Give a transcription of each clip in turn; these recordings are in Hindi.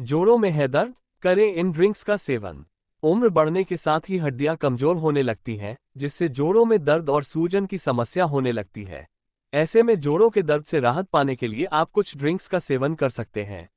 जोड़ों में है दर्द करें इन ड्रिंक्स का सेवन उम्र बढ़ने के साथ ही हड्डियां कमजोर होने लगती हैं जिससे जोड़ों में दर्द और सूजन की समस्या होने लगती है ऐसे में जोड़ों के दर्द से राहत पाने के लिए आप कुछ ड्रिंक्स का सेवन कर सकते हैं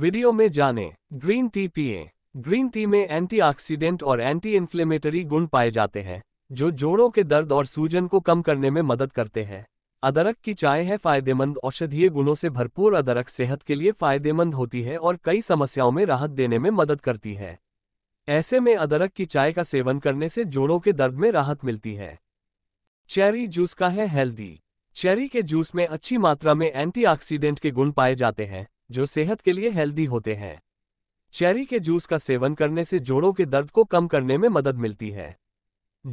वीडियो में जानें ग्रीन टी पिए ग्रीन टी में एंटीऑक्सीडेंट और एंटी इन्फ्लेमेटरी गुण पाए जाते हैं जो जोड़ों के दर्द और सूजन को कम करने में मदद करते हैं अदरक की चाय है फायदेमंद औषधीय गुणों से भरपूर अदरक सेहत के लिए फायदेमंद होती है और कई समस्याओं में राहत देने में मदद करती है ऐसे में अदरक की चाय का सेवन करने से जोड़ों के दर्द में राहत मिलती है चेरी जूस का है हेल्दी चेरी के जूस में अच्छी मात्रा में एंटीऑक्सीडेंट के गुण पाए जाते हैं जो सेहत के लिए हेल्दी होते हैं चेरी के जूस का सेवन करने से जोड़ों के दर्द को कम करने में मदद मिलती है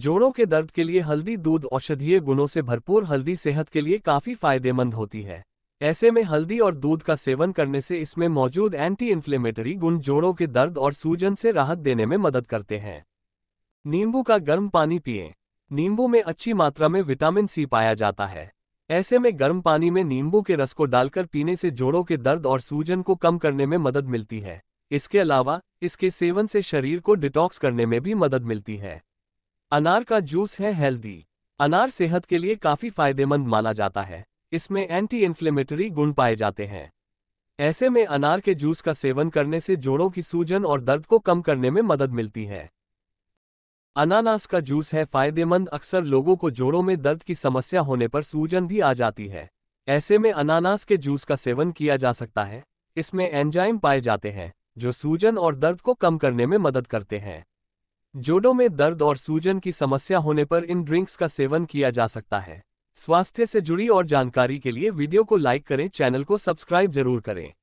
जोड़ों के दर्द के लिए हल्दी दूध औषधीय गुणों से भरपूर हल्दी सेहत के लिए काफी फायदेमंद होती है ऐसे में हल्दी और दूध का सेवन करने से इसमें मौजूद एंटी इन्फ्लेमेटरी गुण जोड़ों के दर्द और सूजन से राहत देने में मदद करते हैं नींबू का गर्म पानी पिए नींबू में अच्छी मात्रा में विटामिन सी पाया जाता है ऐसे में गर्म पानी में नींबू के रस को डालकर पीने से जोड़ों के दर्द और सूजन को कम करने में मदद मिलती है इसके अलावा इसके सेवन से शरीर को डिटॉक्स करने में भी मदद मिलती है अनार का जूस है हेल्दी अनार सेहत के लिए काफ़ी फायदेमंद माना जाता है इसमें एंटी इन्फ्लेमेटरी गुण पाए जाते हैं ऐसे में अनार के जूस का सेवन करने से जोड़ों की सूजन और दर्द को कम करने में मदद मिलती है अनानास का जूस है फायदेमंद अक्सर लोगों को जोड़ों में दर्द की समस्या होने पर सूजन भी आ जाती है ऐसे में अनानास के जूस का सेवन किया जा सकता है इसमें एंजाइम पाए जाते हैं जो सूजन और दर्द को कम करने में मदद करते हैं जोड़ों में दर्द और सूजन की समस्या होने पर इन ड्रिंक्स का सेवन किया जा सकता है स्वास्थ्य से जुड़ी और जानकारी के लिए वीडियो को लाइक करें चैनल को सब्सक्राइब जरूर करें